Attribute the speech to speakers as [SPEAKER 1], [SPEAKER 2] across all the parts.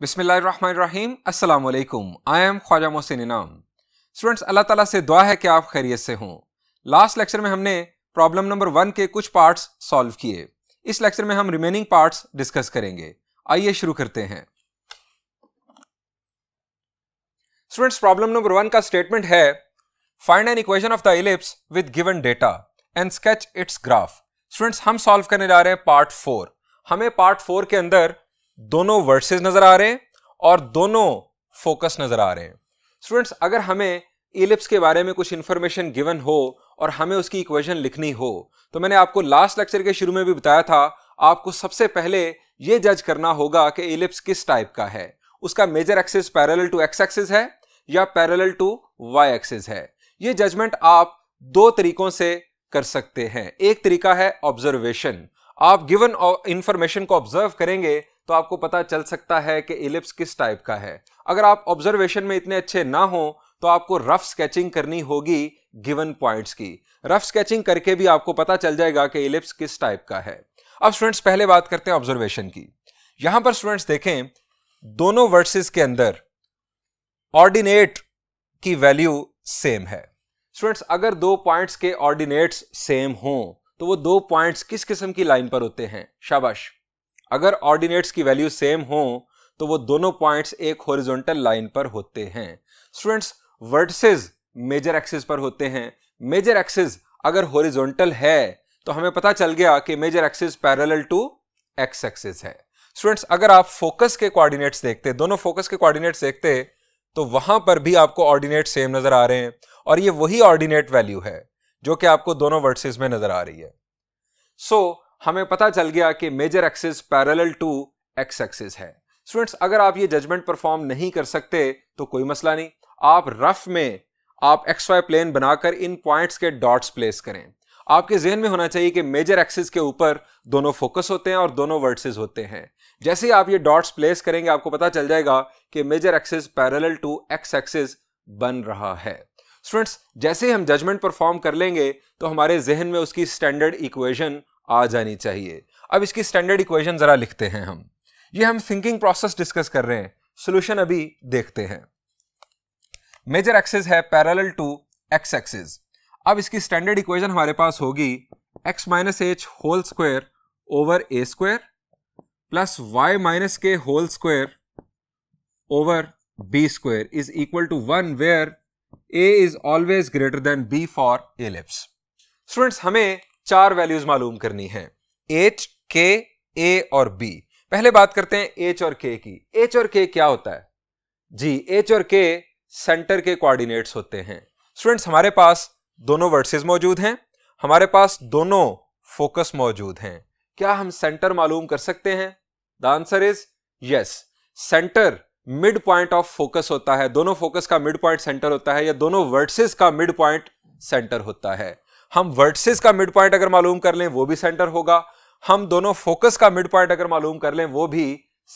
[SPEAKER 1] बिसमीम अल्लाम I am Khwaja Mohsin इनाम स्टूडेंट्स अल्लाह ताला से दुआ है कि आप खैरियत से हों लास्ट लेक्चर में हमने प्रॉब्लम नंबर वन के कुछ पार्ट्स सॉल्व किए इस लेक्चर में हम रिमेनिंग पार्ट्स डिस्कस करेंगे आइए शुरू करते हैं स्टूडेंट्स प्रॉब्लम नंबर वन का स्टेटमेंट है find an equation of the ellipse with given data and sketch its graph students हम सॉल्व करने जा रहे हैं पार्ट फोर हमें पार्ट फोर के अंदर दोनों वर्सेस नजर आ रहे हैं और दोनों फोकस नजर आ रहे हैं स्टूडेंट्स अगर हमें इलिप्स के बारे में कुछ इंफॉर्मेशन गिवन हो और हमें उसकी इक्वेशन लिखनी हो तो मैंने आपको लास्ट लेक्चर के शुरू में भी बताया था आपको सबसे पहले यह जज करना होगा कि इलिप्स किस टाइप का है उसका major axis parallel to x axis है या पैरल टू वाई एक्सिस है ये जजमेंट आप दो तरीकों से कर सकते हैं एक तरीका है ऑब्जर्वेशन आप गिवन इंफॉर्मेशन को ऑब्जर्व करेंगे तो आपको पता चल सकता है कि इलिप्स किस टाइप का है अगर आप ऑब्जर्वेशन में इतने अच्छे ना हो तो आपको रफ स्केचिंग करनी होगी गिवन पॉइंट्स की रफ स्केचिंग करके भी आपको पता चल जाएगा कि इलिप्स किस टाइप का है अब स्टूडेंट्स पहले बात करते हैं ऑब्जर्वेशन की यहां पर स्टूडेंट्स देखें दोनों वर्सेस के अंदर ऑर्डिनेट की वैल्यू सेम है स्टूडेंट्स अगर दो पॉइंट्स के ऑर्डिनेट्स सेम हों तो वो दो पॉइंट्स किस किस्म की लाइन पर होते हैं शाबाश अगर ऑर्डिनेट्स की वैल्यू सेम हो तो वो दोनों पॉइंट्स एक हॉरिजॉन्टल लाइन पर होते हैं स्टूडेंट्स वर्टिसेस मेजर एक्सिस पर होते हैं मेजर एक्सिस अगर हॉरिजॉन्टल है तो हमें पता चल गया कि major axis parallel to x axis है स्टूडेंट्स अगर आप फोकस के कोऑर्डिनेट्स देखते दोनों फोकस के कोऑर्डिनेट्स देखते तो वहां पर भी आपको ऑर्डिनेट सेम नजर आ रहे हैं और ये वही ऑर्डिनेट वैल्यू है जो कि आपको दोनों वर्सेस में नजर आ रही है सो so, हमें पता चल गया कि major axis parallel to x axis है स्टूडेंट्स अगर आप ये जजमेंट परफॉर्म नहीं कर सकते तो कोई मसला नहीं आप रफ में आप एक्स वाई प्लेन बनाकर इन पॉइंट्स के डॉट्स प्लेस करें आपके जहन में होना चाहिए कि मेजर एक्सिस के ऊपर दोनों फोकस होते हैं और दोनों वर्सेस होते हैं जैसे ही आप ये डॉट्स प्लेस करेंगे आपको पता चल जाएगा कि major axis parallel to x axis बन रहा है स्टूडेंट्स जैसे ही हम जजमेंट परफॉर्म कर लेंगे तो हमारे जहन में उसकी स्टैंडर्ड इक्वेशन आ जानी चाहिए अब इसकी स्टैंडर्ड इक्वेशन ज़रा लिखते हैं हम ये हम थिंकिंग प्रोसेस डिस्कस कर रहे हैं सोल्यूशन अभी देखते हैं मेजर एक्सेस है पैरल टू एक्स एक्सेस अब इसकी स्टैंडर्ड इक्वेशन हमारे पास होगी X minus H whole square over ए स्क्वायर प्लस वाई माइनस के whole square over B square is equal to one where A is always greater than B for ellipse students हमें चार values मालूम करनी है H K A और B पहले बात करते हैं एच और के की एच और के क्या होता है जी एच और के सेंटर के कोऑर्डिनेट्स होते हैं स्टूडेंट्स हमारे पास दोनों वर्सेस मौजूद हैं हमारे पास दोनों फोकस मौजूद हैं क्या हम सेंटर मालूम कर सकते हैं the answer is yes centre mid point of focus होता है दोनों फोकस का मिड पॉइंट सेंटर होता है या दोनों वर्सेस का मिड पॉइंट सेंटर होता है हम वर्टिसेस का मिड पॉइंट अगर मालूम कर लें वो भी सेंटर होगा हम दोनों फोकस का मिड पॉइंट अगर मालूम कर लें वो भी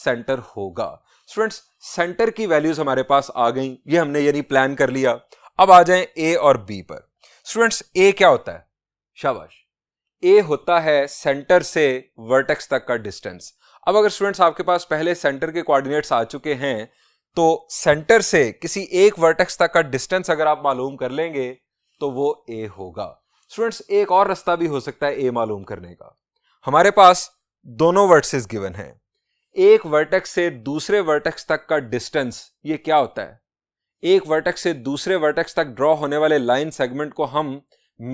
[SPEAKER 1] सेंटर होगा स्टूडेंट्स सेंटर की वैल्यूज हमारे पास आ गई ये हमने यानी प्लान कर लिया अब आ जाए ए और बी पर स्टूडेंट्स ए क्या होता है शाबाश ए होता है सेंटर से वर्टेक्स तक का डिस्टेंस अब अगर स्टूडेंट्स आपके पास पहले सेंटर के कोऑर्डिनेट्स आ चुके हैं तो सेंटर से किसी एक वर्टेक्स तक का डिस्टेंस अगर आप मालूम कर लेंगे तो वो ए होगा स्टूडेंट्स एक और रास्ता भी हो सकता है ए मालूम करने का हमारे पास दोनों वर्टसेस गिवन हैं एक वर्टेक्स से दूसरे वर्टेक्स तक का डिस्टेंस ये क्या होता है एक वर्टेक्स से दूसरे वर्टेक्स तक ड्रॉ होने वाले लाइन सेगमेंट को हम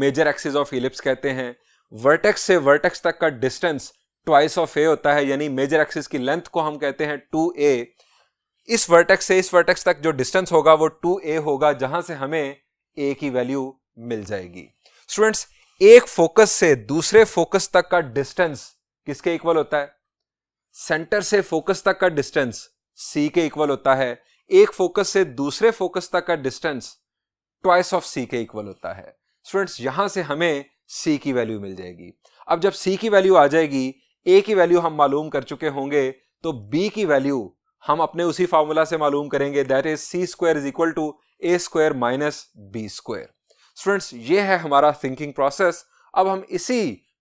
[SPEAKER 1] मेजर एक्सिस ऑफ इलिप्स कहते हैं वर्टेक्स से वर्टेक्स तक का डिस्टेंस ट्वाइस ऑफ ए होता है यानी मेजर एक्सिस की लेंथ को हम कहते हैं टू ए इस वर्टेक्स से इस वर्टेक्स तक जो डिस्टेंस होगा वो टू ए होगा जहां से हमें ए की वैल्यू मिल जाएगी स्टूडेंट्स एक फोकस से दूसरे फोकस तक का डिस्टेंस किसके इक्वल होता है सेंटर से फोकस तक का डिस्टेंस सी के इक्वल होता है एक फोकस से दूसरे फोकस तक का डिस्टेंस ट्वाइस ऑफ सी के इक्वल होता है स्टूडेंट्स यहां से हमें सी की वैल्यू मिल जाएगी अब जब सी की वैल्यू आ जाएगी ए की वैल्यू हम मालूम कर चुके होंगे तो बी की वैल्यू हम अपने उसी फार्मूला से मालूम करेंगे that is C square is equal to A square minus B square students ये है हमारा थिंकिंग प्रोसेस अब हम इसी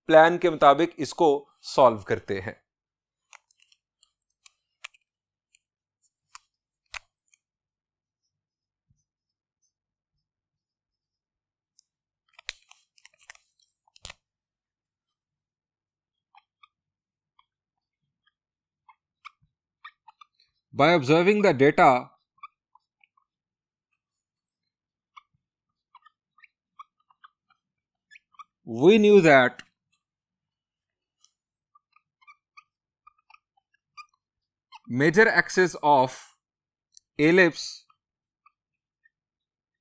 [SPEAKER 1] प्लान के मुताबिक इसको सॉल्व करते हैं by observing the data we knew that major axis of ellipse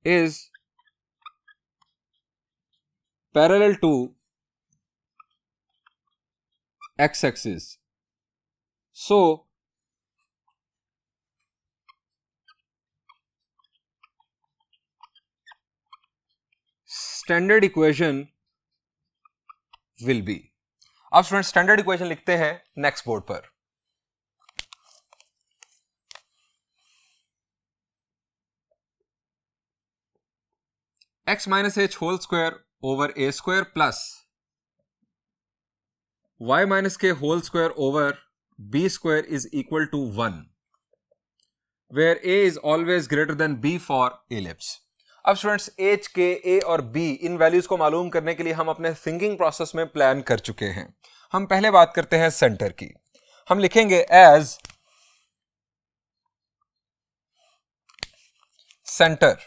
[SPEAKER 1] is parallel to x axis. So, standard equation will be अब स्टूडेंट स्टैंडर्ड इक्वेशन लिखते हैं नेक्स्ट बोर्ड पर X minus H whole square over ए square plus Y minus के whole square over B square is equal to one where a is always greater than b for ellipse अब students H K A और be in values को मालूम करने के लिए हम अपने थिंकिंग प्रोसेस में प्लान कर चुके हैं हम पहले बात करते हैं सेंटर की हम लिखेंगे as centre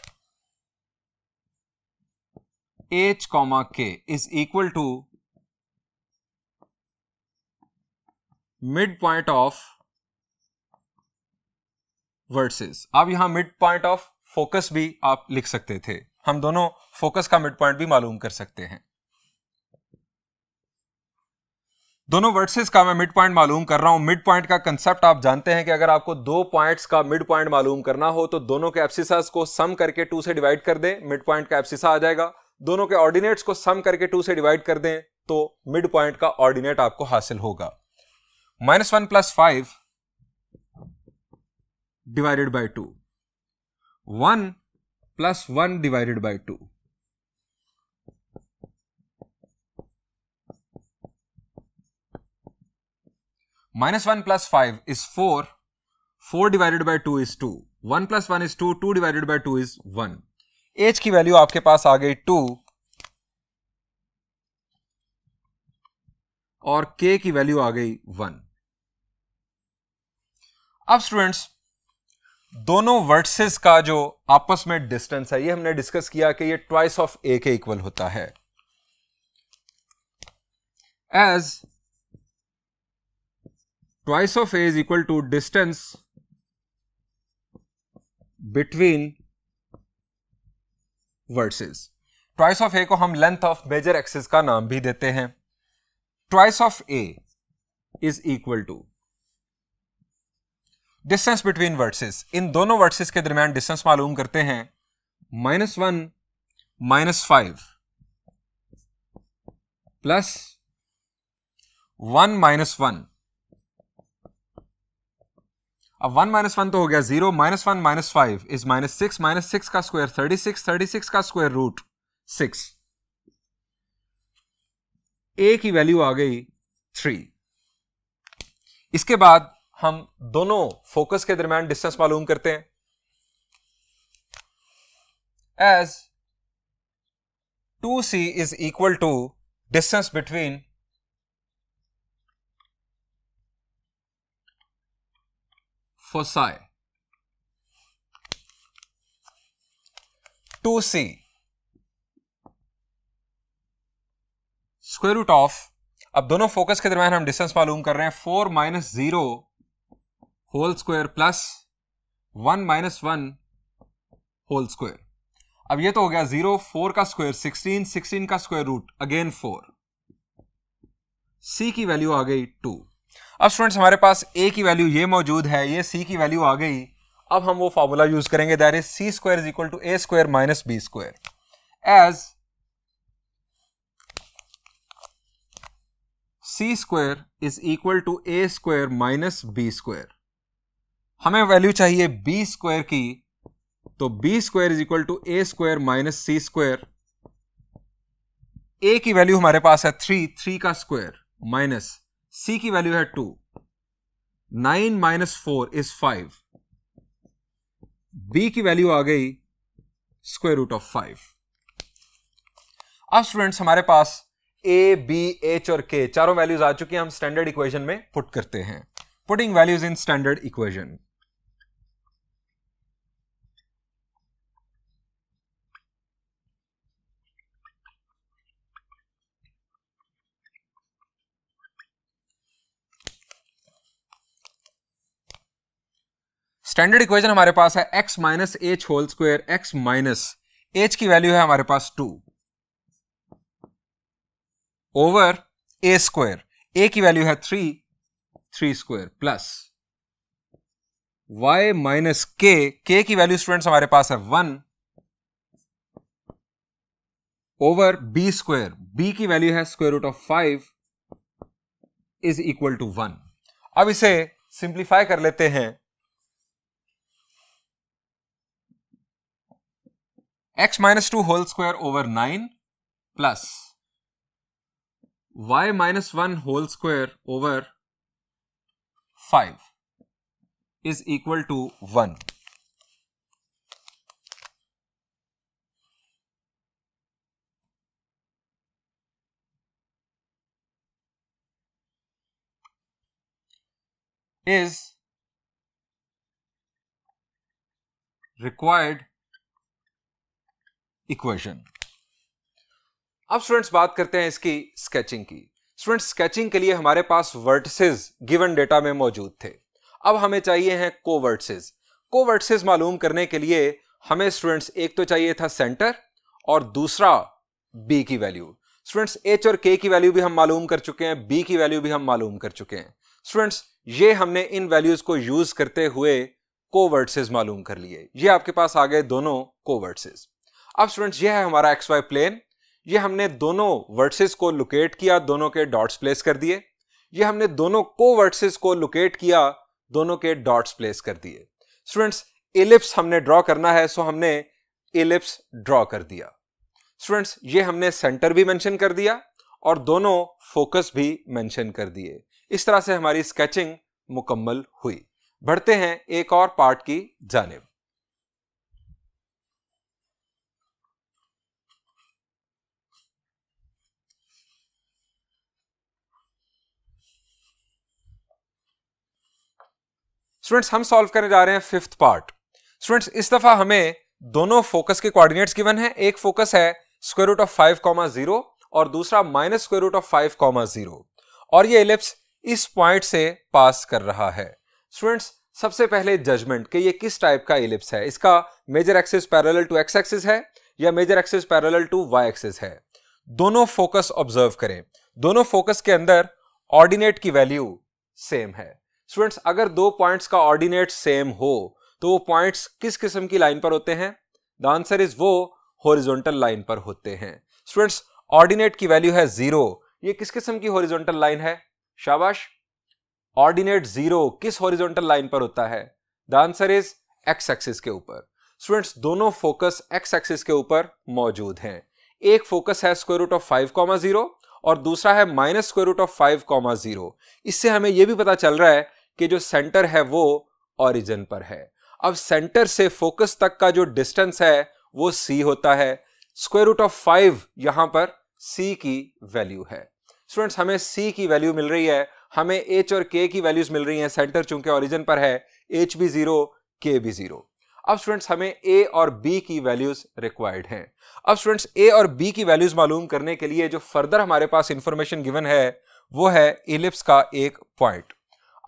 [SPEAKER 1] H comma K is equal to mid point of vertices अब यहां मिड पॉइंट ऑफ फोकस भी आप लिख सकते थे हम दोनों फोकस का मिड पॉइंट भी मालूम कर सकते हैं दोनों वर्सेस का मैं मिड पॉइंट मालूम कर रहा हूं मिड पॉइंट का कंसेप्ट आप जानते हैं कि अगर आपको दो पॉइंट्स का मिड पॉइंट मालूम करना हो तो दोनों के एप्सिसास को सम करके टू से डिवाइड कर दें मिड पॉइंट का एप्सिसा आ जाएगा दोनों के ऑर्डिनेट्स को सम करके टू से डिवाइड कर दें तो मिड पॉइंट का ऑर्डिनेट आपको हासिल होगा minus one plus five divided by two one plus one divided by two minus one plus five is four four divided by two is two one plus one is two two divided by two is one H की value आपके पास आ गई to और के की value आ गई one अब स्टूडेंट्स दोनों वर्सेस का जो आपस में डिस्टेंस है ये हमने डिस्कस किया कि ये ट्वाइस ऑफ ए के इक्वल होता है as twice of A is equal to distance between vertices twice of A को हम लेंथ ऑफ मेजर एक्सेस का नाम भी देते हैं twice of A is equal to distance between vertices इन दोनों वर्सेस के दरमियान डिस्टेंस मालूम करते हैं minus one minus five plus one minus one अब वन माइनस वन तो हो गया zero minus one minus five is minus six minus six का square thirty six thirty six का स्क्वायर रूट सिक्स ए की वैल्यू आ गई three इसके बाद हम दोनों फोकस के दरमियान डिस्टेंस मालूम करते हैं as two C is equal to distance between two 2c square root of अब दोनों फोकस के दरमियान हम डिस्टेंस मालूम कर रहे हैं four minus zero whole square plus one minus one whole square अब ये तो हो गया जीरो फोर का स्क्वायर सिक्सटीन सिक्सटीन का square root again four c की वैल्यू आ गई टू अब स्टूडेंट्स हमारे पास ए की वैल्यू ये मौजूद है ये सी की वैल्यू आ गई अब हम वो फार्मूला यूज करेंगे there is C square is equal to A square minus B square as C square is equal to A square minus B square हमें वैल्यू चाहिए बी स्क्वायर की तो b square is equal to A square minus c square a की value हमारे पास है three three का square minus c की वैल्यू है to nine minus four is five b की वैल्यू आ गई स्क्वायर रूट ऑफ फाइव अब स्टूडेंट्स हमारे पास ए बी एच और के चारों वैल्यूज आ चुकी हैं हम स्टैंडर्ड इक्वेशन में पुट करते हैं putting values in standard equation standard equation हमारे पास है x minus H whole square x minus h की वैल्यू है हमारे पास two over A square a की वैल्यू है three three square plus y minus k k की वैल्यू स्टूडेंट्स हमारे पास है one over b square b की वैल्यू है square root of five is equal to one अब इसे सिंप्लीफाई कर लेते हैं x minus 2 whole square over 9 plus y minus 1 whole square over 5 is equal to 1. is required equation अब students बात करते हैं इसकी स्केचिंग की स्टूडेंट्स स्केचिंग के लिए हमारे पास वर्टिसेस गिवन डेटा में मौजूद थे अब हमें चाहिए हैं को कोवर्टसेस मालूम करने के लिए हमें स्टूडेंट्स एक तो चाहिए था सेंटर और दूसरा बी की वैल्यू स्टूडेंट्स एच और के की वैल्यू भी हम मालूम कर चुके हैं बी की वैल्यू भी हम मालूम कर चुके हैं स्टूडेंट्स ये हमने इन वैल्यूज को यूज करते हुए कोवर्टसेस मालूम कर लिए ये आपके पास आ गए दोनों को कोवर्टसेस अब स्टूडेंट्स ये है हमारा एक्स वाई प्लेन ये हमने दोनों वर्सेस को लोकेट किया दोनों के डॉट्स प्लेस कर दिए ये हमने दोनों को वर्सेस को लोकेट किया दोनों के डॉट्स प्लेस कर दिए स्टूडेंट्स एलिप्स हमने ड्रॉ करना है सो हमने एलिप्स ड्रॉ कर दिया स्टूडेंट्स ये हमने सेंटर भी मैंशन कर दिया और दोनों फोकस भी मैंशन कर दिए इस तरह से हमारी स्केचिंग मुकम्मल हुई बढ़ते हैं एक और पार्ट की जानब स्टूडेंट्स हम सॉल्व करने जा रहे हैं फिफ्थ पार्ट स्टूडेंट्स इस दफा हमें दोनों फोकस के कोऑर्डिनेट्स गिवन है एक फोकस है square root of five comma zero और दूसरा minus square root of five comma zero और ये एलिप्स इस पॉइंट से पास कर रहा है स्टूडेंट्स सबसे पहले जजमेंट कि ये किस टाइप का एलिप्स है इसका major axis parallel to x axis है या major axis parallel to y axis है दोनों फोकस ऑब्जर्व करें दोनों फोकस के अंदर ऑर्डिनेट की वैल्यू सेम है स्टूडेंट्स अगर दो पॉइंट्स का ऑर्डिनेट सेम हो तो वो पॉइंट्स किस किस्म की लाइन पर होते हैं द आंसर इज वो हॉरिजॉन्टल लाइन पर होते हैं स्टूडेंट्स ऑर्डिनेट की वैल्यू है जीरो ये किस किस्म की हॉरिजॉन्टल लाइन है शाबाश ऑर्डिनेट जीरो किस हॉरिजॉन्टल लाइन पर होता है the answer is x axis के ऊपर स्टूडेंट्स दोनों फोकस एक्स एक्सिस के ऊपर मौजूद हैं एक फोकस है square root of five comma zero और दूसरा है minus square root of five comma zero इससे हमें यह भी पता चल रहा है कि जो सेंटर है वो ऑरिजन पर है अब सेंटर से फोकस तक का जो डिस्टेंस है वो सी होता है स्क्वायर रूट ऑफ फाइव यहां पर सी की वैल्यू है स्टूडेंट्स हमें सी की वैल्यू मिल रही है हमें एच और के की वैल्यूज मिल रही हैं सेंटर चूंकि ऑरिजन पर है एच भी जीरो के भी जीरो अब स्टूडेंट्स हमें ए और बी की वैल्यूज रिक्वायर्ड हैं अब स्टूडेंट्स ए और बी की वैल्यूज मालूम करने के लिए जो फर्दर हमारे पास इंफॉर्मेशन गिवन है वो है इलिप्स का एक पॉइंट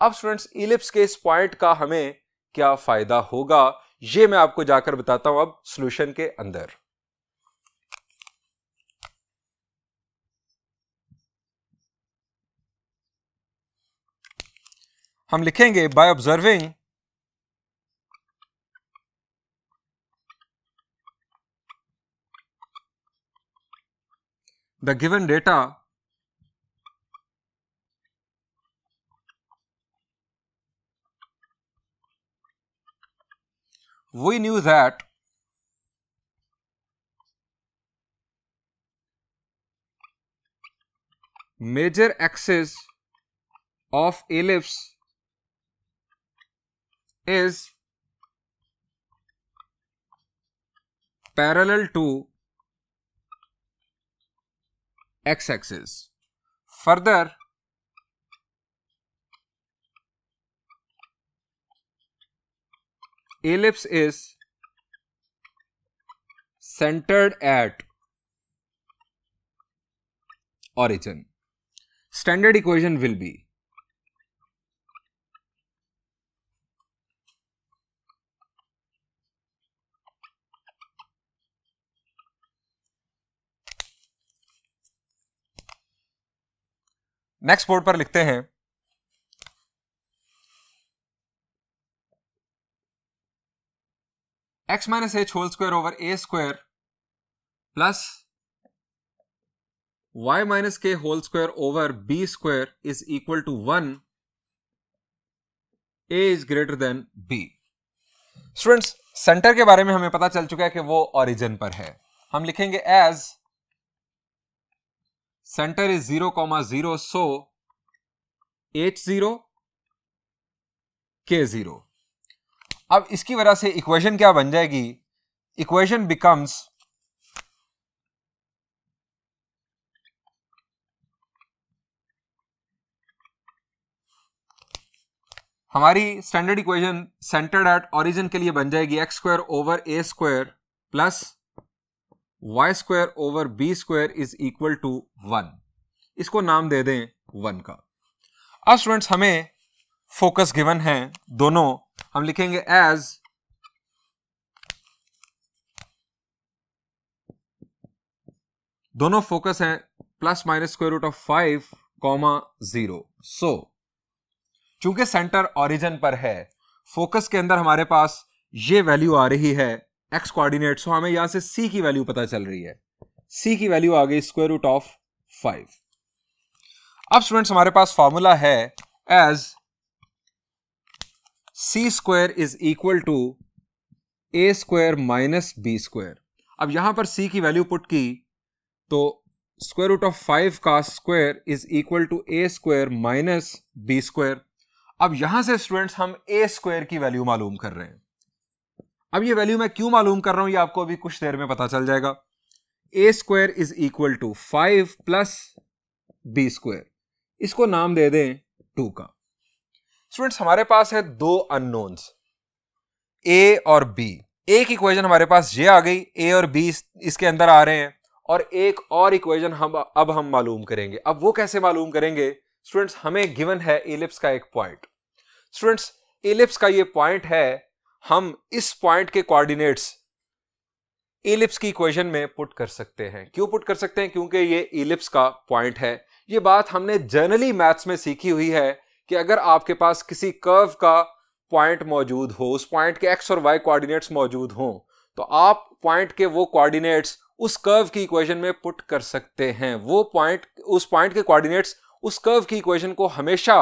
[SPEAKER 1] अब स्टूडेंट्स इलिप्स के इस पॉइंट का हमें क्या फायदा होगा ये मैं आपको जाकर बताता हूं अब सोल्यूशन के अंदर हम लिखेंगे by observing the given data we knew that major axis of ellipse is parallel to x axis. Further, ellipse is centered at origin. Standard equation will be next board पर लिखते हैं x minus H whole square over ए square plus Y minus के whole square over B square is equal to one a is greater than b students centre के बारे में हमें पता चल चुका है कि वो ओरिजिन पर है हम लिखेंगे as centre is zero comma zero so h zero k zero अब इसकी वजह से इक्वेशन क्या बन जाएगी इक्वेशन बिकम्स हमारी standard equation centred at origin के लिए बन जाएगी x square over A square plus y square over B square is equal to one इसको नाम दे दें वन का अब स्टूडेंट्स हमें फोकस गिवन है दोनों हम लिखेंगे एज दोनों फोकस हैं plus minus square root of five comma zero so चूंकि सेंटर ओरिजिन पर है फोकस के अंदर हमारे पास ये वैल्यू आ रही है एक्स कोऑर्डिनेट सो हमें यहां से सी की वैल्यू पता चल रही है सी की वैल्यू आ गई स्क्वायर रूट ऑफ फाइव अब स्टूडेंट्स हमारे पास फॉर्मूला है as C square is equal to A square minus B square अब यहां पर सी की वैल्यू पुट की तो स्क्वायर रूट ऑफ फाइव का square is equal to A square minus B square अब यहां से स्टूडेंट्स हम ए स्क्वायर की वैल्यू मालूम कर रहे हैं अब ये वैल्यू मैं क्यों मालूम कर रहा हूं ये आपको अभी कुछ देर में पता चल जाएगा a square is equal to five plus b square इसको नाम दे दें टू का स्टूडेंट्स हमारे पास है दो अननोन्स ए और बी एक इक्वेशन हमारे पास ये आ गई ए और बी इसके अंदर आ रहे हैं और एक और इक्वेशन हम अब हम मालूम करेंगे अब वो कैसे मालूम करेंगे स्टूडेंट्स हमें गिवन है एलिप्स का एक पॉइंट स्टूडेंट्स एलिप्स का ये पॉइंट है हम इस पॉइंट के कोऑर्डिनेट्स एलिप्स की इक्वेशन में पुट कर सकते हैं क्यों पुट कर सकते हैं क्योंकि ये एलिप्स का पॉइंट है ये बात हमने जनरली मैथ्स में सीखी हुई है कि अगर आपके पास किसी कर्व का पॉइंट मौजूद हो उस पॉइंट के एक्स और वाई कोऑर्डिनेट्स मौजूद हों तो आप पॉइंट के वो कोऑर्डिनेट्स उस कर्व की इक्वेशन में पुट कर सकते हैं वो पॉइंट उस पॉइंट के कोऑर्डिनेट्स उस कर्व की इक्वेशन को हमेशा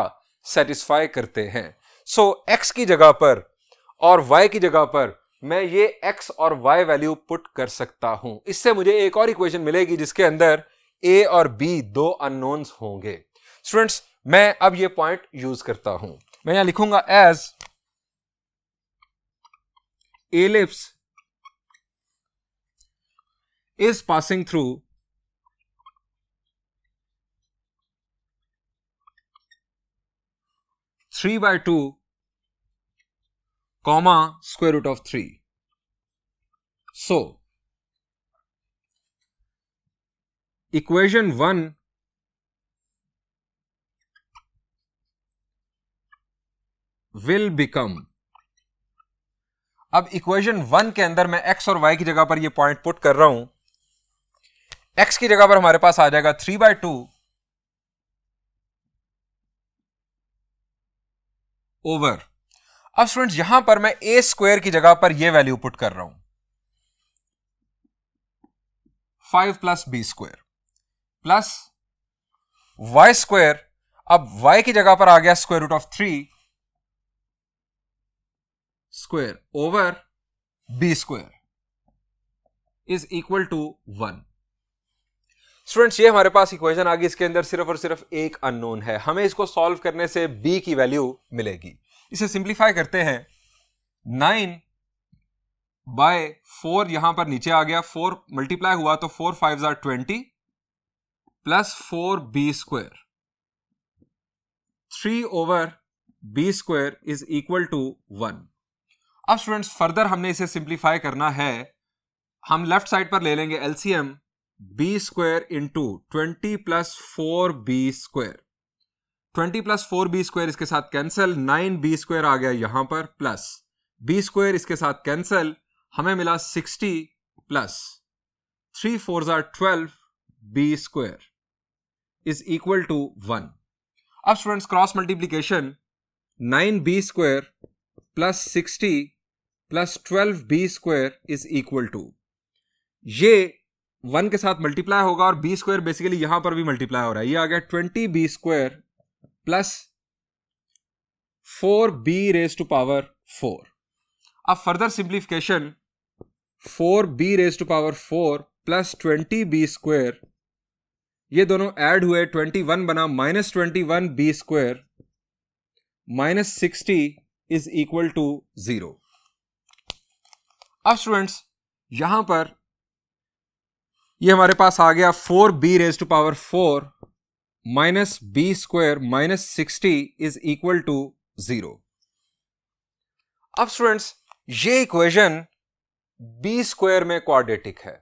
[SPEAKER 1] सेटिस्फाई करते हैं सो so, एक्स की जगह पर और वाई की जगह पर मैं ये एक्स और वाई वैल्यू पुट कर सकता हूं इससे मुझे एक और इक्वेशन मिलेगी जिसके अंदर ए और बी दो अननोन्स होंगे स्टूडेंट्स मैं अब ये पॉइंट यूज करता हूं मैं यहां लिखूंगा as ellipse is passing through three by two comma square root of three so equation one will become अब इक्वेशन वन के अंदर मैं एक्स और वाई की जगह पर ये पॉइंट पुट कर रहा हूं एक्स की जगह पर हमारे पास आ जाएगा थ्री बाय टू ओवर अब स्टूडेंट्स यहां पर मैं ए स्क्वायर की जगह पर यह वैल्यू पुट कर रहा हूं five plus b square plus y square अब वाई की जगह पर आ गया square root of three square over b square is equal to one students ये हमारे पास इक्वेशन आ गई इसके अंदर सिर्फ और सिर्फ एक अननोन है हमें इसको सॉल्व करने से बी की वैल्यू मिलेगी इसे सिंप्लीफाई करते हैं नाइन बाय फोर यहां पर नीचे आ गया फोर मल्टीप्लाई हुआ तो four five are twenty plus four b square three over b square is equal to one अब स्टूडेंट्स फर्दर हमने इसे सिंप्लीफाई करना है हम लेफ्ट साइड पर ले लेंगे LCM b square into twenty plus four b square twenty plus four b square इसके साथ कैंसिल नाइन बी स्क्वायर आ गया यहां पर प्लस बी स्क्वायर इसके साथ कैंसिल हमें मिला सिक्सटी प्लस थ्री फोर जार twelve b square is equal to one अब students cross multiplication nine b square plus sixty plus twelve b square is equal to ये वन के साथ multiply होगा और बी स्क्वायर बेसिकली यहां पर भी मल्टीप्लाई हो रहा है ये आ गया twenty b square plus four b raise to power four अब further simplification four b raise to power four plus twenty b square ये दोनों ऐड हुए ट्वेंटी वन बना minus twenty one b square minus sixty is equal to zero अब students यहां पर ये हमारे पास आ गया four b raise to power four minus b square minus sixty is equal to zero अब स्टूडेंट्स ये इक्वेशन बी स्क्वेयर में क्वाड्रेटिक है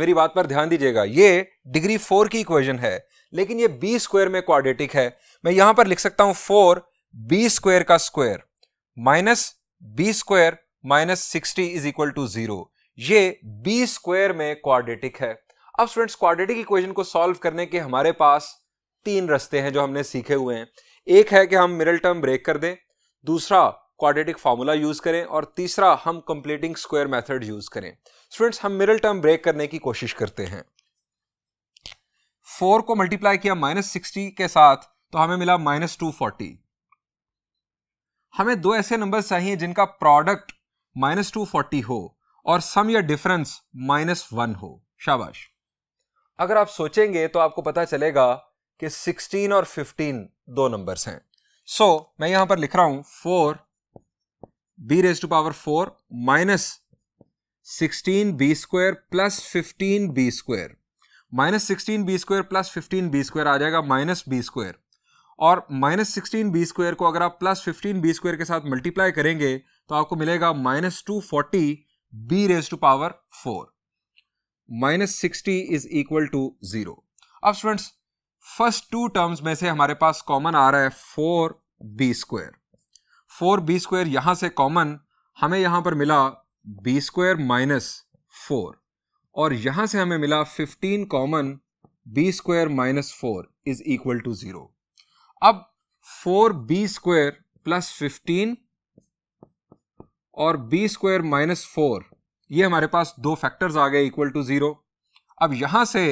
[SPEAKER 1] मेरी बात पर ध्यान दीजिएगा ये डिग्री फोर की इक्वेशन है लेकिन ये बी स्क्वेयर में क्वाड्रेटिक है मैं यहां पर लिख सकता हूं फोर बी स्क्वेयर का square minus B square minus sixty is equal to zero ये बी स्क्वायर में क्वाड्रेटिक है अब स्टूडेंट्स क्वाड्रेटिक इक्वेशन को सॉल्व करने के हमारे पास तीन रस्ते हैं जो हमने सीखे हुए हैं एक है कि हम मिडल टर्म ब्रेक कर दें दूसरा क्वाड्रेटिक फार्मूला यूज करें और तीसरा हम कंप्लीटिंग स्क्वायर मेथड यूज करें स्टूडेंट्स हम मिडल टर्म ब्रेक करने की कोशिश करते हैं फोर को मल्टीप्लाई किया माइनस सिक्सटी के साथ तो हमें मिला माइनस टू फोर्टी हमें दो ऐसे नंबर चाहिए जिनका प्रोडक्ट माइनस टू फोर्टी हो और सम या डिफरेंस माइनस वन हो शाबाश अगर आप सोचेंगे तो आपको पता चलेगा कि सिक्सटीन और फिफ्टीन दो नंबर्स हैं सो so, मैं यहां पर लिख रहा हूं four b raise to power four minus sixteen b square plus fifteen b square minus sixteen b square plus fifteen b square आ जाएगा माइनस बी स्क्वायर और माइनस सिक्सटीन बी स्क्वायर को अगर आप प्लस फिफ्टीन बी स्क्वायर के साथ multiply करेंगे तो आपको मिलेगा minus two forty b raise to power four minus sixty is equal to zero अब स्टूडेंट्स फर्स्ट टू टर्म्स में से हमारे पास कॉमन आ रहा है four b square four b square यहां से कॉमन हमें यहां पर मिला बी स्क्वायर माइनस फोर और यहां से हमें मिला fifteen common b square minus four is equal to zero अब four b square plus fifteen और बी स्क्वेयर माइनस फोर ये हमारे पास दो फैक्टर्स आ गए इक्वल टू जीरो अब यहां से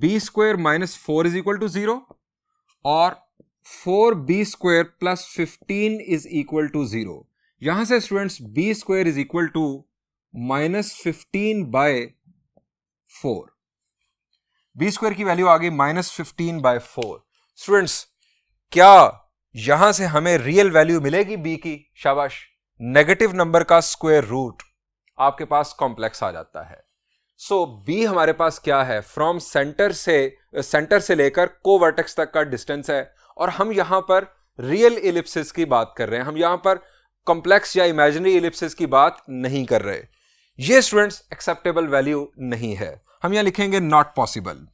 [SPEAKER 1] b square minus four is equal to zero और four b square plus fifteen is equal to zero यहां से students b square is equal to minus fifteen by four b square की value आ गई minus fifteen by four students क्या यहां से हमें रियल वैल्यू मिलेगी बी की शाबाश नेगेटिव नंबर का स्क्वेयर रूट आपके पास कॉम्प्लेक्स आ जाता है सो so, बी हमारे पास क्या है फ्रॉम सेंटर से सेंटर से लेकर कोवर्टेक्स तक का डिस्टेंस है और हम यहां पर रियल इलिप्सिस की बात कर रहे हैं हम यहां पर कॉम्प्लेक्स या इमेजिनरी इलिप्सिस की बात नहीं कर रहे ये स्टूडेंट्स एक्सेप्टेबल वैल्यू नहीं है हम यहां लिखेंगे not possible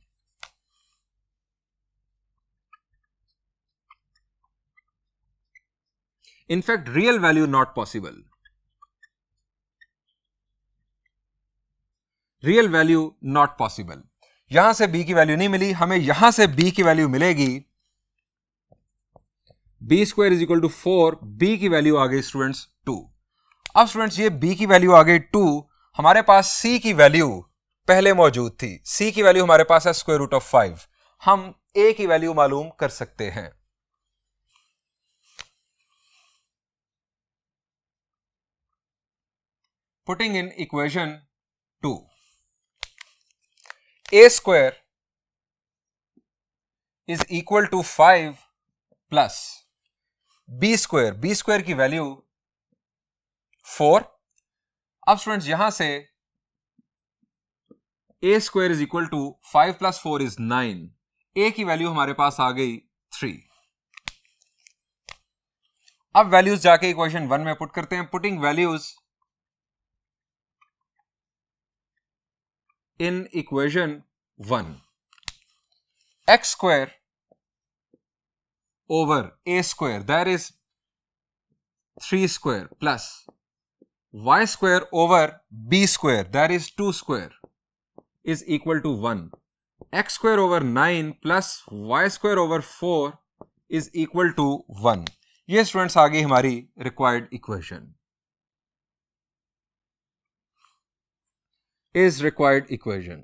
[SPEAKER 1] In fact, real value not possible. Real value not possible यहां से बी की वैल्यू नहीं मिली हमें यहां से बी की वैल्यू मिलेगी b square is equal to four b की वैल्यू आ गई स्टूडेंट्स टू अब स्टूडेंट्स ये बी की वैल्यू आ गई टू हमारे पास सी की वैल्यू पहले मौजूद थी सी की वैल्यू हमारे पास है स्क्वायर रूट ऑफ फाइव हम ए की वैल्यू मालूम कर सकते हैं putting in equation 2. a square is equal to 5 plus b square. b square ki value 4. ab students yahan se a square is equal to 5 plus 4 is 9 a ki value hamare paas aa gayi 3 अब values जाके equation one में put करते हैं putting values in equation 1 x square over a square that is 3 square plus y square over b square that is 2 square is equal to 1 x square over 9 plus y square over 4 is equal to 1 ये students आ गई हमारी required equation is required equation.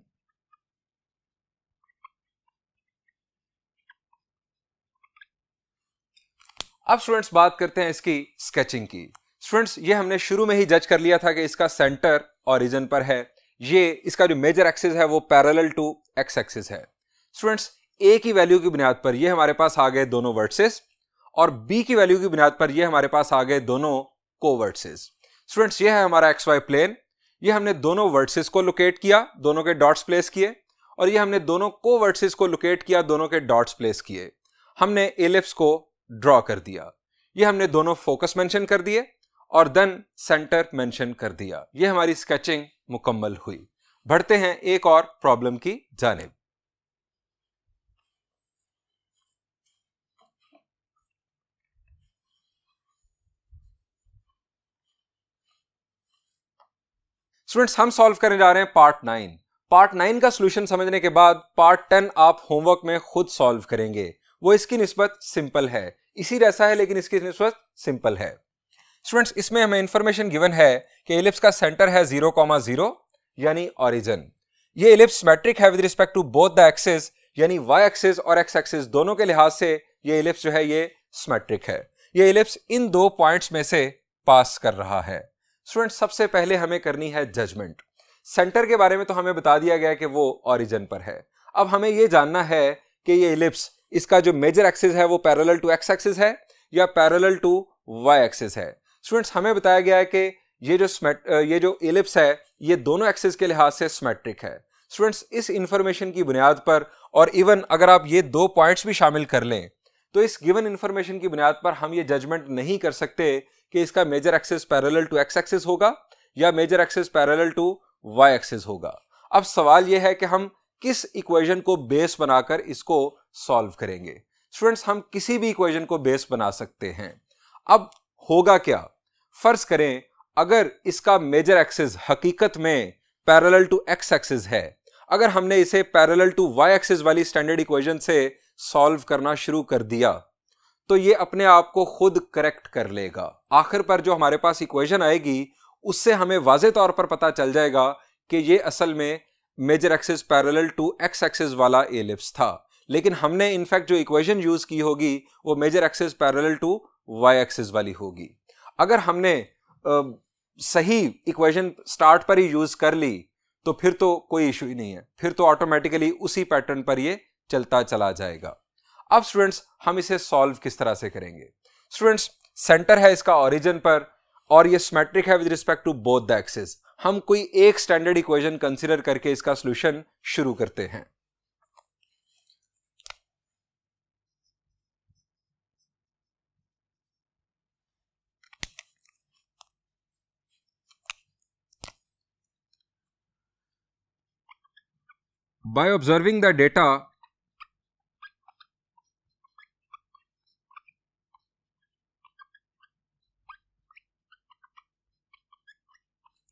[SPEAKER 1] अब students बात करते हैं इसकी sketching की स्टूडेंट्स ये हमने शुरू में ही जज कर लिया था कि इसका सेंटर ओरिजिन पर है ये इसका जो मेजर एक्सिस है वो पैरेलल टू एक्स एक्सिस है स्टूडेंट्स ए की वैल्यू की बुनियाद पर ये हमारे पास आ गए दोनों वर्सेस और बी की वैल्यू की बुनियाद पर ये हमारे पास आ गए दोनों को स्टूडेंट्स ये है हमारा एक्स वाई प्लेन ये हमने दोनों वर्सेस को लोकेट किया दोनों के डॉट्स प्लेस किए और ये हमने दोनों को वर्सेस को लोकेट किया दोनों के डॉट्स प्लेस किए हमने एलिप्स को ड्रॉ कर दिया ये हमने दोनों फोकस मेंशन कर दिए और देन सेंटर मेंशन कर दिया ये हमारी स्केचिंग मुकम्मल हुई बढ़ते हैं एक और प्रॉब्लम की जानब स्टूडेंट्स हम सॉल्व करने जा रहे हैं पार्ट नाइन पार्ट नाइन का सोल्यूशन समझने के बाद पार्ट टेन आप होमवर्क में खुद सॉल्व करेंगे वो इसकी निस्बत सिंपल है इसी जैसा है लेकिन इसकी निस्बत सिंपल है स्टूडेंट्स इसमें हमें इंफॉर्मेशन गिवन है कि एलिप्स का सेंटर है जीरो कॉमा जीरो यानी ऑरिजन ये एलिप्स मैट्रिक है with respect to both the axes यानी वाई एक्सेस और एक्स एक्सेस दोनों के लिहाज से ये एलिप्स जो है ये स्मेट्रिक है ये एलिप्स इन दो पॉइंट्स में से पास कर रहा है स्टूडेंट सबसे पहले हमें करनी है जजमेंट सेंटर के बारे में तो हमें बता दिया गया कि वो ऑरिजन पर है अब हमें ये जानना है कि ये इलिप्स इसका जो मेजर एक्सिस है वो पैरेलल टू एक्स एक्सिस है या पैरेलल टू वाई एक्सिस है स्टूडेंट्स हमें बताया गया है कि ये जो स्मेट ये जो इलिप्स है ये दोनों एक्सिस के लिहाज से स्मेट्रिक है स्टूडेंट्स इस इंफॉर्मेशन की बुनियाद पर और इवन अगर आप ये दो पॉइंट्स भी शामिल कर लें तो इस गिवन इंफॉर्मेशन की बुनियाद पर हम ये जजमेंट नहीं कर सकते कि इसका major access parallel to x axes होगा या major access parallel to y axes होगा अब सवाल यह है कि हम किस इक्वेशन को बेस बनाकर इसको सॉल्व करेंगे स्टूडेंट्स हम किसी भी इक्वेशन को बेस बना सकते हैं अब होगा क्या फर्ज करें अगर इसका मेजर एक्सेस हकीकत में पैरेलल टू एक्स एक्सेस है अगर हमने इसे पैरेलल टू वाई एक्सेस वाली स्टैंडर्ड इक्वेशन से सॉल्व करना शुरू कर दिया तो ये अपने आप को खुद करेक्ट कर लेगा आखिर पर जो हमारे पास इक्वेशन आएगी उससे हमें वाजे तौर पर पता चल जाएगा कि ये असल में major axis parallel to x axis वाला एलिप्स था लेकिन हमने इनफैक्ट जो इक्वेशन यूज की होगी वो major axis parallel to y axis वाली होगी अगर हमने आ, सही इक्वेशन स्टार्ट पर ही यूज कर ली तो फिर तो कोई इशू ही नहीं है फिर तो ऑटोमेटिकली उसी पैटर्न पर ये चलता चला जाएगा अब स्टूडेंट्स हम इसे सॉल्व किस तरह से करेंगे स्टूडेंट्स सेंटर है इसका ऑरिजन पर और ये सिमेट्रिक है with respect to both the axes हम कोई एक स्टैंडर्ड इक्वेशन कंसीडर करके इसका सोल्यूशन शुरू करते हैं By observing the data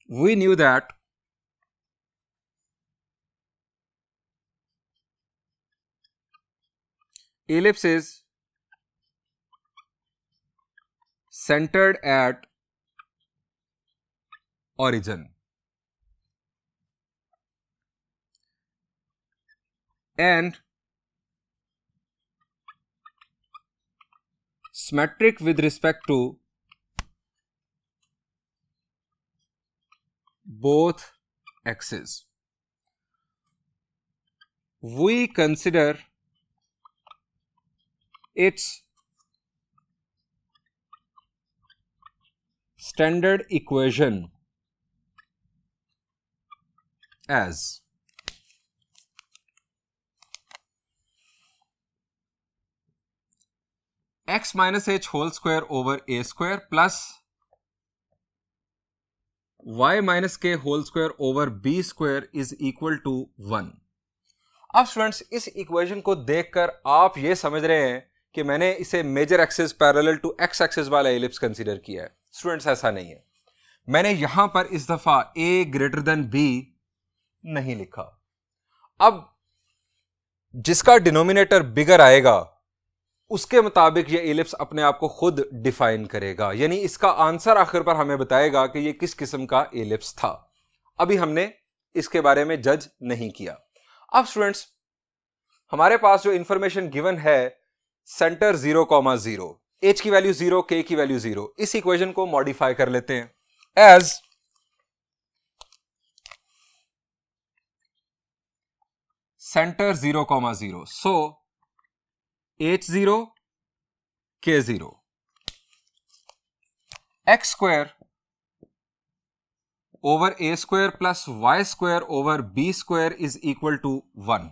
[SPEAKER 1] we knew that ellipse is centered at origin and symmetric with respect to both axes. We consider its standard equation as x minus h whole square over a square plus y minus के whole square over B square is equal to one अब students इस equation को देखकर आप ये समझ रहे हैं कि मैंने इसे major axis parallel to x axis वाला एलिप्स कंसीडर किया है स्टूडेंट्स ऐसा नहीं है मैंने यहां पर इस दफा ए ग्रेटर देन बी नहीं लिखा अब जिसका डिनोमिनेटर बिगर आएगा उसके मुताबिक ये एलिप्स अपने आप को खुद डिफाइन करेगा यानी इसका आंसर आखिर पर हमें बताएगा कि ये किस किस्म का एलिप्स था अभी हमने इसके बारे में जज नहीं किया अब स्टूडेंट्स हमारे पास जो इंफॉर्मेशन गिवन है centre zero comma zero h की वैल्यू जीरो के की वैल्यू जीरो इस इक्वेशन को मॉडिफाई कर लेते हैं as centre zero comma zero so h zero k zero x square over A square plus y square over B square is equal to one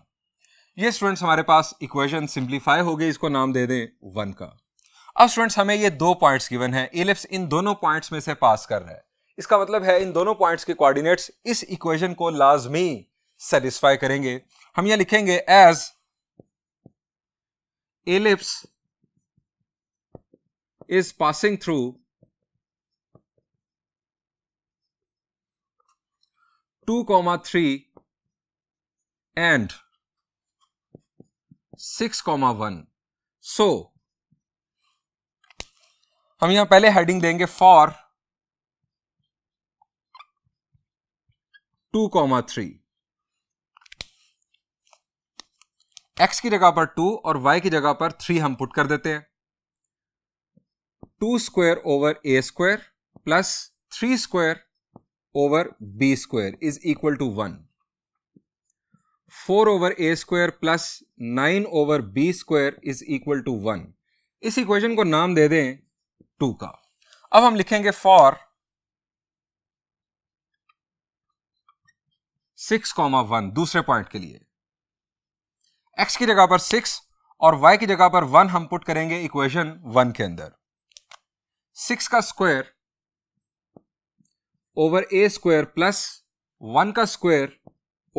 [SPEAKER 1] ये students हमारे पास equation simplify हो गई इसको नाम दे दें वन का अब स्टूडेंट्स हमें ये दो पॉइंट्स गिवन है एलिप्स इन दोनों पॉइंट्स में से पास कर रहा है इसका मतलब है इन दोनों पॉइंट्स के कोऑर्डिनेट्स इस इक्वेशन को लाजमी सेटिस्फाई करेंगे हम यह लिखेंगे as ellipse is passing through two comma three and six comma one. So हम यहां पहले हेडिंग देंगे for two comma three x की जगह पर टू और वाई की जगह पर थ्री हम पुट कर देते हैं two square over A square plus three square over B square is equal to one four over A square plus nine over B square is equal to one इस equation को नाम दे दें two का अब हम लिखेंगे फॉर सिक्स कॉमा वन दूसरे पॉइंट के लिए एक्स की जगह पर सिक्स और वाई की जगह पर वन हम पुट करेंगे इक्वेशन वन के अंदर सिक्स का स्क्वायर ओवर ए स्क्वायर प्लस वन का square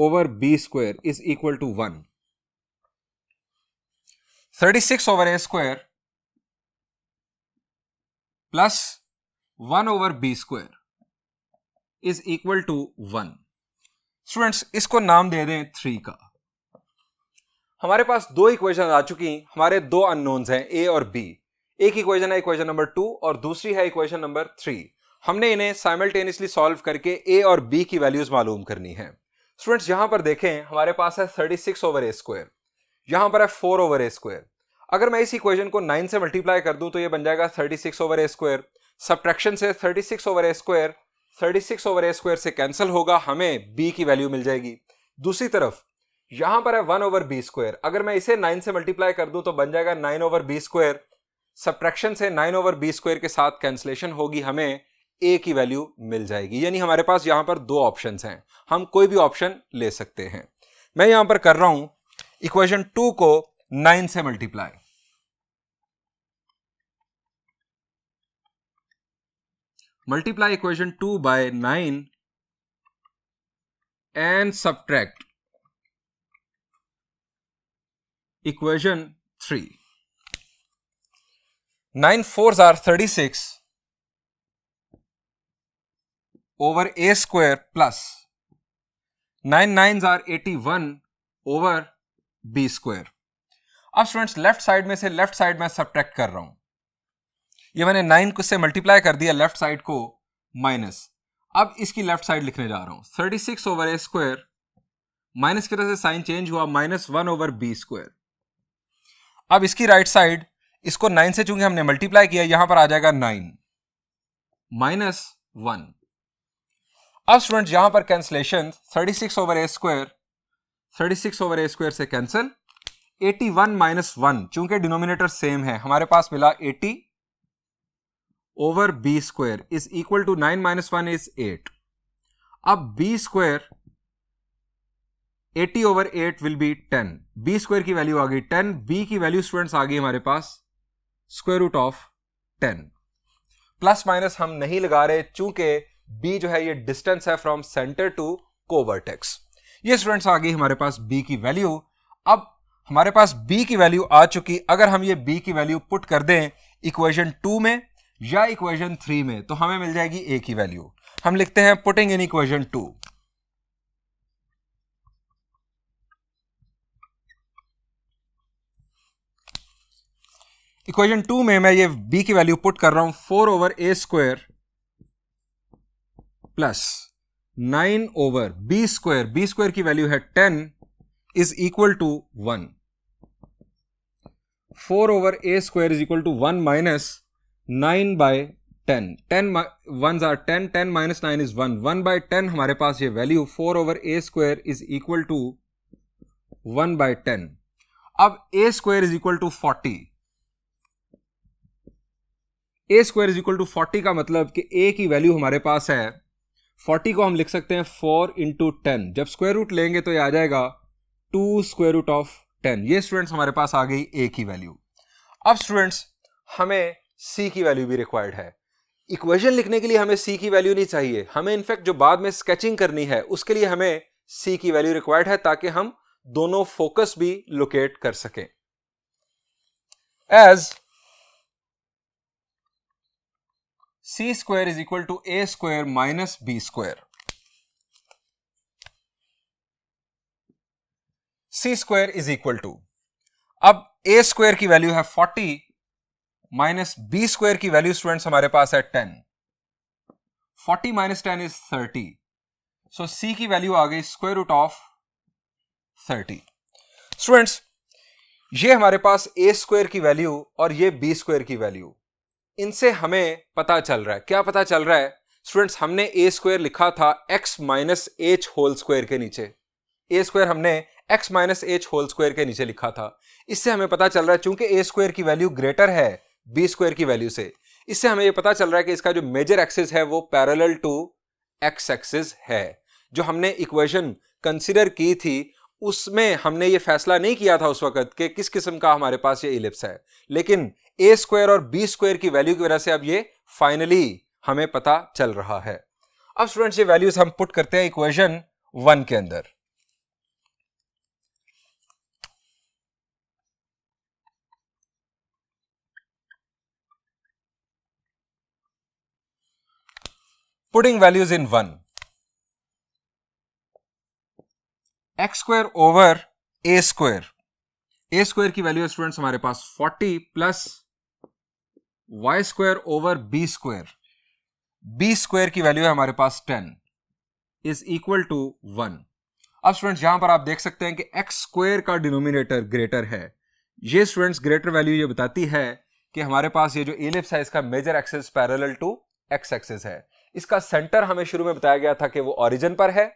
[SPEAKER 1] over B square is equal to one thirty six over A square plus one over B square is equal to one students इसको नाम दे दें three का हमारे पास दो इक्वेशन आ चुकी हमारे दो अननोन्स हैं ए और बी एक इक्वेशन है इक्वेशन नंबर टू और दूसरी है इक्वेशन नंबर थ्री हमने इन्हें साइमल्टेनियसली सॉल्व करके ए और बी की वैल्यूज मालूम करनी है स्टूडेंट्स यहां पर देखें हमारे पास है थर्टी सिक्स ओवर ए स्क्वायर यहां पर है फोर ओवर ए स्क्वायर अगर मैं इस इक्वेशन को नाइन से मल्टीप्लाई कर दूं तो ये बन जाएगा थर्टी सिक्स ओवर ए स्क्वायर सब्ट्रैक्शन से थर्टी सिक्स ओवर ए स्क्वायर थर्टी सिक्स ओवर ए स्क्वायर से कैंसिल होगा हमें बी की वैल्यू मिल जाएगी दूसरी तरफ यहां पर है वन ओवर बी स्क्वायर अगर मैं इसे नाइन से मल्टीप्लाई कर दूं तो बन जाएगा nine over B square subtraction से नाइन ओवर बी स्क्वायर के साथ कैंसलेशन होगी हमें ए की वैल्यू मिल जाएगी यानी हमारे पास यहां पर दो ऑप्शन हैं हम कोई भी ऑप्शन ले सकते हैं मैं यहां पर कर रहा हूं इक्वेशन टू को नाइन से multiply multiply equation two by nine and subtract equation 3. 9 fours are 36 over a square plus 9 nines are 81 over b square. अब स्टूडेंट्स लेफ्ट साइड में से लेफ्ट साइड में सब्ट्रैक्ट कर रहा हूं ये मैंने 9 को से मल्टीप्लाई कर दिया लेफ्ट साइड को माइनस अब इसकी लेफ्ट साइड लिखने जा रहा हूं 36 ओवर ए स्क्वायर माइनस की तरह से साइन चेंज हुआ minus one over B square अब इसकी राइट right साइड इसको नाइन से चूंकि हमने मल्टीप्लाई किया यहां पर आ जाएगा नाइन माइनस वन अब स्टूडेंट यहां पर कैंसलेशन थर्टी सिक्स ओवर ए स्क्वायर थर्टी सिक्स ओवर ए स्क्वायर से cancel eighty one minus one चूंकि डिनोमिनेटर सेम है हमारे पास मिला eighty over B square is equal to nine minus one is eight अब b square 80 over 8 will be 10 b square की value आ गई 10 बी की वैल्यू स्टूडेंट्स आ गई हमारे पास square root of 10 plus minus हम नहीं लगा रहे चूंकि बी जो है ये डिस्टेंस है फ्रॉम सेंटर टू कोवर्टेक्स ये स्टूडेंट्स आ गई हमारे पास बी की वैल्यू अब हमारे पास बी की वैल्यू आ चुकी अगर हम ये बी की वैल्यू पुट कर दें इक्वेशन टू में या इक्वेशन थ्री में तो हमें मिल जाएगी ए की वैल्यू हम लिखते हैं putting in equation two equation two में मैं ये बी की वैल्यू पुट कर रहा हूं फोर ओवर ए square plus nine over B square b square की वैल्यू है ten is equal to one four over A square is equal to one minus nine by ten ten one are ten ten minus nine is one one by ten हमारे पास ये value four over A square is equal to one by ten अब a square is equal to forty a square is equal to forty का मतलब कि ए की value हमारे पास है फोर्टी को हम लिख सकते हैं फोर इंटू टेन जब स्क्वायर रूट लेंगे तो ये आ जाएगा two square root of ten ये स्टूडेंट्स हमारे पास आ गई ए की वैल्यू अब स्टूडेंट्स हमें सी की वैल्यू भी रिक्वायर्ड है इक्वेशन लिखने के लिए हमें सी की वैल्यू नहीं चाहिए हमें इनफैक्ट जो बाद में स्केचिंग करनी है उसके लिए हमें सी की वैल्यू रिक्वायर्ड है ताकि हम दोनों फोकस भी लोकेट कर सकें as C square is equal to A square minus B square c square is equal to अब ए स्क्वायर की वैल्यू है फोर्टी माइनस बी स्क्वायर की वैल्यू स्टूडेंट्स हमारे पास है ten forty minus ten is thirty so c की value आ गई square root of thirty students ये हमारे पास ए स्क्वायर की वैल्यू और ये बी स्क्वायर की वैल्यू इनसे हमें पता चल रहा है क्या पता चल रहा है स्टूडेंट्स हमने ए स्क्वायर लिखा था x minus H whole square के नीचे ए स्क्वायर हमने x minus H whole square के नीचे लिखा था इससे हमें पता चल रहा है चूंकि ए स्क्वायर की वैल्यू ग्रेटर है बी स्क्वायर की वैल्यू से इससे हमें ये पता चल रहा है कि इसका जो मेजर एक्सिस है वो पैरेलल टू एक्स एक्सिस है जो हमने इक्वेशन कंसिडर की थी उसमें हमने ये फैसला नहीं किया था उस वक्त कि किस किस्म का हमारे पास ये इलिप्स है लेकिन ए स्क्वायर और बी स्क्वायर की वैल्यू की वजह से अब ये फाइनली हमें पता चल रहा है अब स्टूडेंट्स ये वैल्यूज हम पुट करते हैं इक्वेशन वन के अंदर putting values in one x square over A square a square की वैल्यू स्टूडेंट्स हमारे पास 40 plus y square over B square b square की वैल्यू है हमारे पास ten is equal to one अब स्टूडेंट्स यहां पर आप देख सकते हैं कि एक्स स्क्वायर का डिनोमिनेटर ग्रेटर है ये स्टूडेंट्स ग्रेटर वैल्यू ये बताती है कि हमारे पास ये जो एलिप्स है इसका major axis parallel to x axis है इसका सेंटर हमें शुरू में बताया गया था कि वो ऑरिजन पर है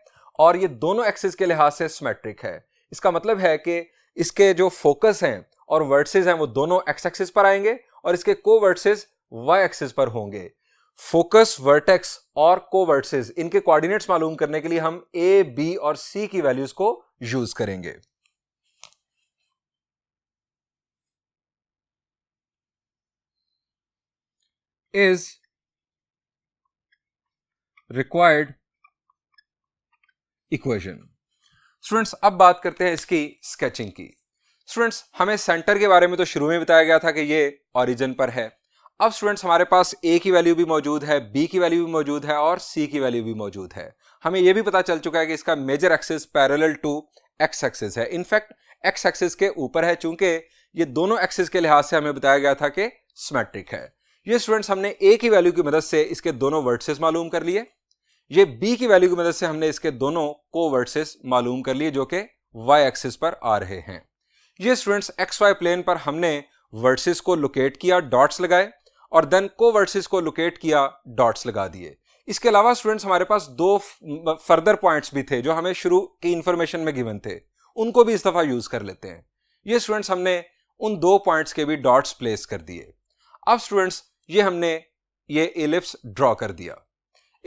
[SPEAKER 1] और ये दोनों एक्सेस के लिहाज से सिमेट्रिक है इसका मतलब है कि इसके जो फोकस हैं और वर्ड्सेज हैं वो दोनों एक्स एक्सेस पर आएंगे और इसके कोवर्सेस वाई एक्सिस पर होंगे फोकस वर्टेक्स और कोवर्सेस इनके कोऑर्डिनेट्स मालूम करने के लिए हम ए बी और सी की वैल्यूज को यूज करेंगे इज रिक्वायर्ड इक्वेशन स्टूडेंट्स अब बात करते हैं इसकी स्केचिंग की स्टूडेंट्स हमें सेंटर के बारे में तो शुरू में बताया गया था कि ये ऑरिजन पर है अब स्टूडेंट्स हमारे पास ए की वैल्यू भी मौजूद है बी की वैल्यू भी मौजूद है और सी की वैल्यू भी मौजूद है हमें यह भी पता चल चुका है कि इसका major access parallel to x axis है इनफैक्ट एक्स एक्सेस के ऊपर है चूंकि ये दोनों एक्सेस के लिहाज से हमें बताया गया था कि स्मेट्रिक है ये स्टूडेंट्स हमने ए की वैल्यू की मदद से इसके दोनों वर्डसेस मालूम कर लिए ये बी की वैल्यू की मदद से हमने इसके दोनों को वर्डसेस मालूम कर लिए जो कि वाई एक्सेस पर आ रहे हैं ये स्टूडेंट्स एक्स वाई प्लेन पर हमने वर्सेस को लोकेट किया डॉट्स लगाए और देन को वर्सेस को लोकेट किया डॉट्स लगा दिए इसके अलावा स्टूडेंट्स हमारे पास दो फर्दर पॉइंट्स भी थे जो हमें शुरू की इन्फॉर्मेशन में गिवन थे उनको भी इस दफ़ा यूज़ कर लेते हैं ये स्टूडेंट्स हमने उन दो पॉइंट्स के भी डॉट्स प्लेस कर दिए अब स्टूडेंट्स ये हमने ये एलिप्स ड्रॉ कर दिया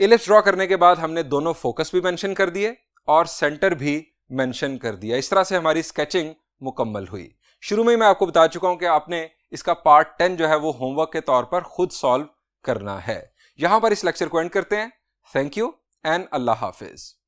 [SPEAKER 1] एलिप्स ड्रॉ करने के बाद हमने दोनों फोकस भी मैंशन कर दिए और सेंटर भी मैंशन कर दिया इस तरह से हमारी स्केचिंग मुकम्मल हुई शुरू में मैं आपको बता चुका हूं कि आपने इसका पार्ट टेन जो है वो होमवर्क के तौर पर खुद सॉल्व करना है यहां पर इस लेक्चर को एंड करते हैं थैंक यू एंड अल्लाह हाफिज़